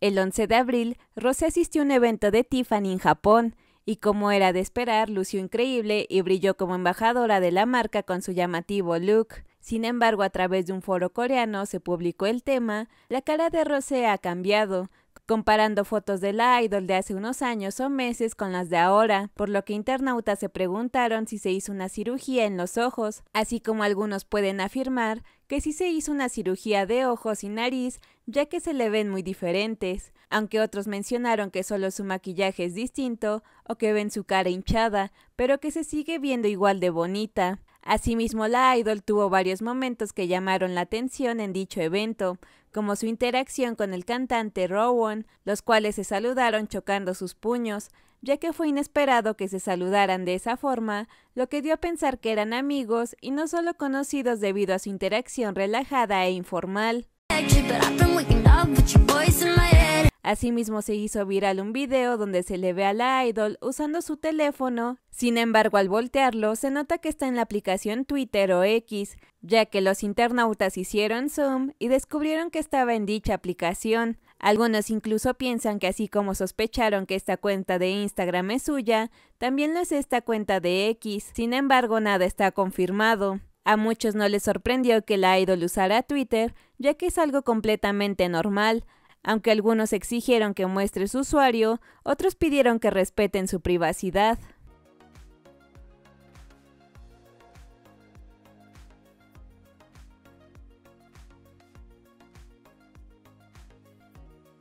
El 11 de abril, Rosé asistió a un evento de Tiffany en Japón y como era de esperar, lució increíble y brilló como embajadora de la marca con su llamativo look. Sin embargo, a través de un foro coreano se publicó el tema, la cara de Rosé ha cambiado, comparando fotos de la idol de hace unos años o meses con las de ahora, por lo que internautas se preguntaron si se hizo una cirugía en los ojos, así como algunos pueden afirmar que sí se hizo una cirugía de ojos y nariz, ya que se le ven muy diferentes, aunque otros mencionaron que solo su maquillaje es distinto o que ven su cara hinchada, pero que se sigue viendo igual de bonita. Asimismo, la idol tuvo varios momentos que llamaron la atención en dicho evento, como su interacción con el cantante Rowan, los cuales se saludaron chocando sus puños, ya que fue inesperado que se saludaran de esa forma, lo que dio a pensar que eran amigos y no solo conocidos debido a su interacción relajada e informal. Asimismo se hizo viral un video donde se le ve a la idol usando su teléfono, sin embargo al voltearlo se nota que está en la aplicación Twitter o X, ya que los internautas hicieron zoom y descubrieron que estaba en dicha aplicación. Algunos incluso piensan que así como sospecharon que esta cuenta de Instagram es suya, también lo es esta cuenta de X, sin embargo nada está confirmado. A muchos no les sorprendió que la idol usara Twitter, ya que es algo completamente normal, aunque algunos exigieron que muestre su usuario, otros pidieron que respeten su privacidad.